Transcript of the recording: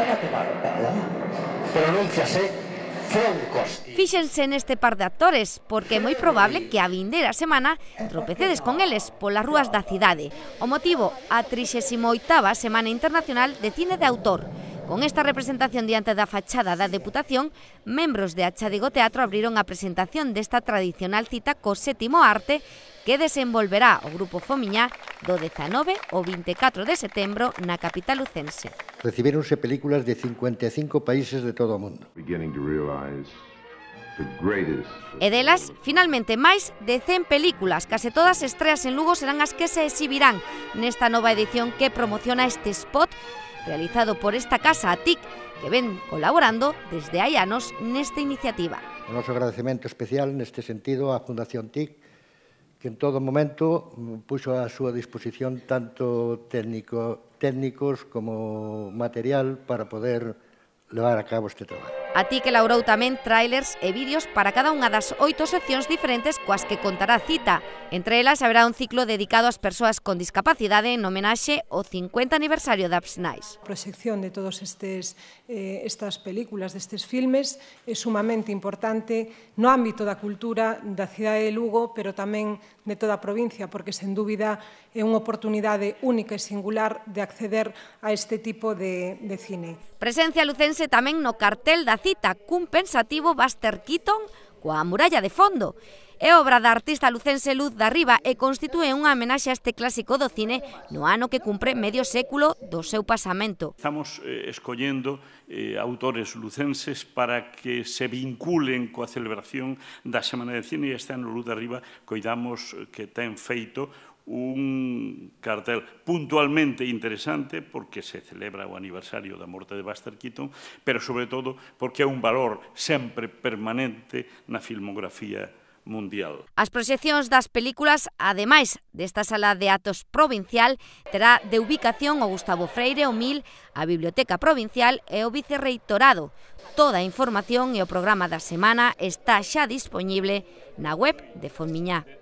Sábate Marbella Pronúnciase Froncos. Fíxense neste par de actores, porque é moi probable que a vindeira semana tropecedes con eles polas rúas da cidade. O motivo, a 38ª Semana Internacional de Cine de Autor, Con esta representación diante da fachada da Deputación, membros de Achadigo Teatro abriron a presentación desta tradicional cita co sétimo arte que desenvolverá o Grupo Fomiñá do 19 ao 24 de setembro na capital lucense. Recibironse películas de 55 países de todo o mundo. E delas, finalmente, máis de 100 películas. Case todas estreas en Lugo serán as que se exhibirán nesta nova edición que promociona este spot realizado por esta casa TIC, que ven colaborando desde hai anos nesta iniciativa. O noso agradecemento especial neste sentido á Fundación TIC, que en todo momento mm, puxo á súa disposición tanto técnico, técnicos como material para poder levar a cabo este traballo ti que laurou tamén trailers e vídeos para cada unha das oito seccións diferentes coas que contará cita. Entre elas haberá un ciclo dedicado ás persoas con discapacidade en homenaxe ao 50 aniversario da Apsnais. A proxección de todos estes eh, estas películas, destes filmes, é sumamente importante no ámbito da cultura da cidade de Lugo, pero tamén de toda a provincia, porque sen dúbida é unha oportunidade única e singular de acceder a este tipo de, de cine. Presencia lucense tamén no cartel da cita cun pensativo Buster Keaton coa muralla de fondo. É obra da artista lucense Luz da Riba e constitúe unha amenaxe a este clásico do cine no ano que cumpre medio século do seu pasamento. Estamos eh, escollendo eh, autores lucenses para que se vinculen coa celebración da Semana de Cine e este ano Luz da Riba coidamos eh, que ten feito un cartel puntualmente interesante porque se celebra o aniversario da morte de Buster Keaton, pero sobre todo porque é un valor sempre permanente na filmografía mundial. As proxeccións das películas, ademais desta sala de atos provincial, terá de ubicación o Gustavo Freire, o Mil, a Biblioteca Provincial e o Vicerreitorado. Toda a información e o programa da semana está xa disponible na web de Fonmiñá.